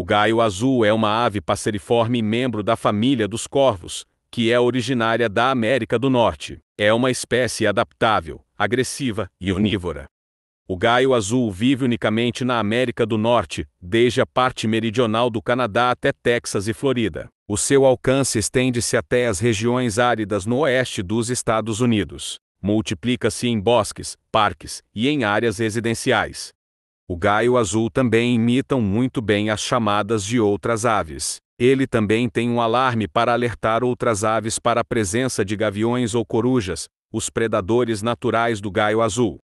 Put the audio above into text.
O gaio azul é uma ave passeriforme membro da família dos corvos, que é originária da América do Norte. É uma espécie adaptável, agressiva e onívora. O gaio azul vive unicamente na América do Norte, desde a parte meridional do Canadá até Texas e Florida. O seu alcance estende-se até as regiões áridas no oeste dos Estados Unidos. Multiplica-se em bosques, parques e em áreas residenciais. O gaio azul também imitam muito bem as chamadas de outras aves. Ele também tem um alarme para alertar outras aves para a presença de gaviões ou corujas, os predadores naturais do gaio azul.